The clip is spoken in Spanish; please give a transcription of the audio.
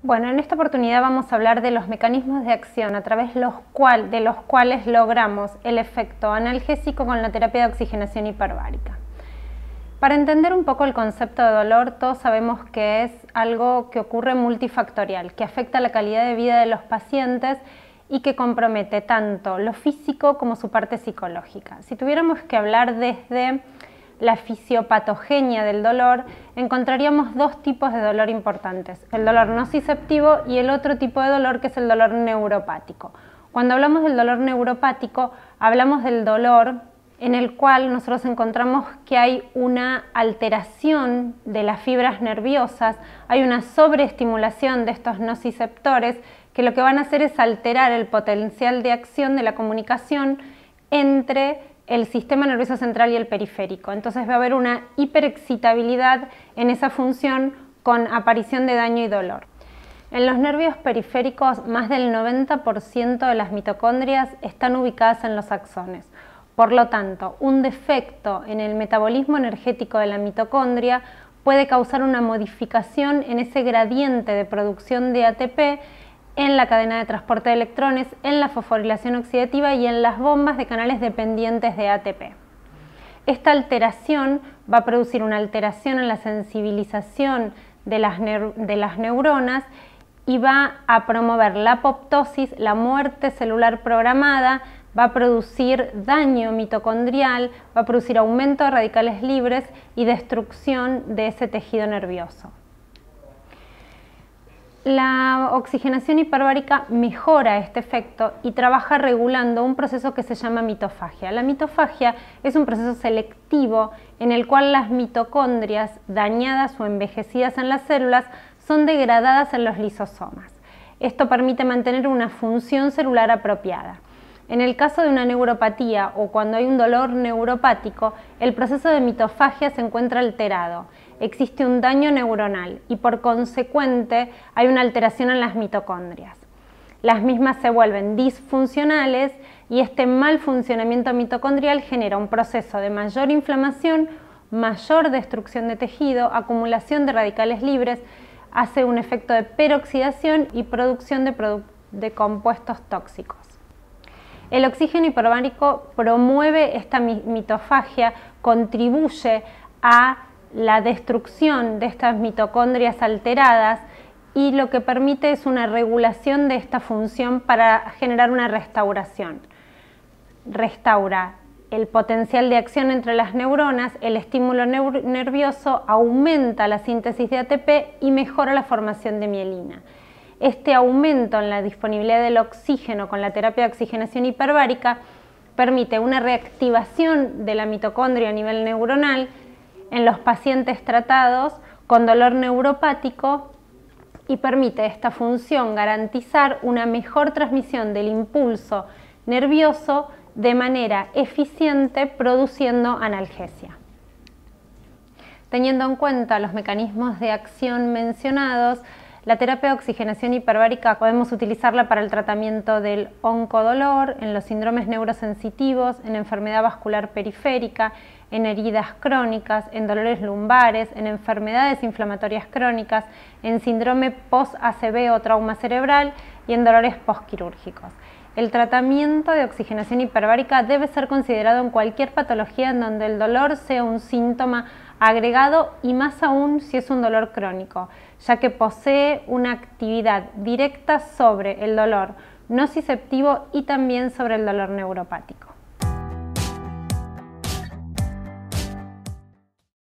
Bueno, en esta oportunidad vamos a hablar de los mecanismos de acción a través de los cuales logramos el efecto analgésico con la terapia de oxigenación hiperbárica. Para entender un poco el concepto de dolor, todos sabemos que es algo que ocurre multifactorial, que afecta la calidad de vida de los pacientes y que compromete tanto lo físico como su parte psicológica. Si tuviéramos que hablar desde la fisiopatogenia del dolor, encontraríamos dos tipos de dolor importantes, el dolor nociceptivo y el otro tipo de dolor que es el dolor neuropático. Cuando hablamos del dolor neuropático, hablamos del dolor en el cual nosotros encontramos que hay una alteración de las fibras nerviosas, hay una sobreestimulación de estos nociceptores que lo que van a hacer es alterar el potencial de acción de la comunicación entre el sistema nervioso central y el periférico. Entonces va a haber una hiperexcitabilidad en esa función con aparición de daño y dolor. En los nervios periféricos, más del 90% de las mitocondrias están ubicadas en los axones. Por lo tanto, un defecto en el metabolismo energético de la mitocondria puede causar una modificación en ese gradiente de producción de ATP en la cadena de transporte de electrones, en la fosforilación oxidativa y en las bombas de canales dependientes de ATP. Esta alteración va a producir una alteración en la sensibilización de las, neuronas y va a promover la apoptosis, la muerte celular programada, va a producir daño mitocondrial, va a producir aumento de radicales libres y destrucción de ese tejido nervioso. La oxigenación hiperbárica mejora este efecto y trabaja regulando un proceso que se llama mitofagia. La mitofagia es un proceso selectivo en el cual las mitocondrias dañadas o envejecidas en las células son degradadas en los lisosomas. Esto permite mantener una función celular apropiada. En el caso de una neuropatía o cuando hay un dolor neuropático, el proceso de mitofagia se encuentra alterado. Existe un daño neuronal y por consecuente hay una alteración en las mitocondrias. Las mismas se vuelven disfuncionales y este mal funcionamiento mitocondrial genera un proceso de mayor inflamación, mayor destrucción de tejido, acumulación de radicales libres, hace un efecto de peroxidación y producción de, de compuestos tóxicos. El oxígeno hiperbárico promueve esta mitofagia, contribuye a la destrucción de estas mitocondrias alteradas y lo que permite es una regulación de esta función para generar una restauración. Restaura el potencial de acción entre las neuronas, el estímulo nervioso aumenta la síntesis de ATP y mejora la formación de mielina. Este aumento en la disponibilidad del oxígeno con la terapia de oxigenación hiperbárica permite una reactivación de la mitocondria a nivel neuronal en los pacientes tratados con dolor neuropático y permite esta función garantizar una mejor transmisión del impulso nervioso de manera eficiente produciendo analgesia. Teniendo en cuenta los mecanismos de acción mencionados, la terapia de oxigenación hiperbárica podemos utilizarla para el tratamiento del oncodolor, en los síndromes neurosensitivos, en enfermedad vascular periférica, en heridas crónicas, en dolores lumbares, en enfermedades inflamatorias crónicas, en síndrome post acb o trauma cerebral y en dolores postquirúrgicos. El tratamiento de oxigenación hiperbárica debe ser considerado en cualquier patología en donde el dolor sea un síntoma agregado y más aún si es un dolor crónico, ya que posee una actividad directa sobre el dolor nociceptivo y también sobre el dolor neuropático.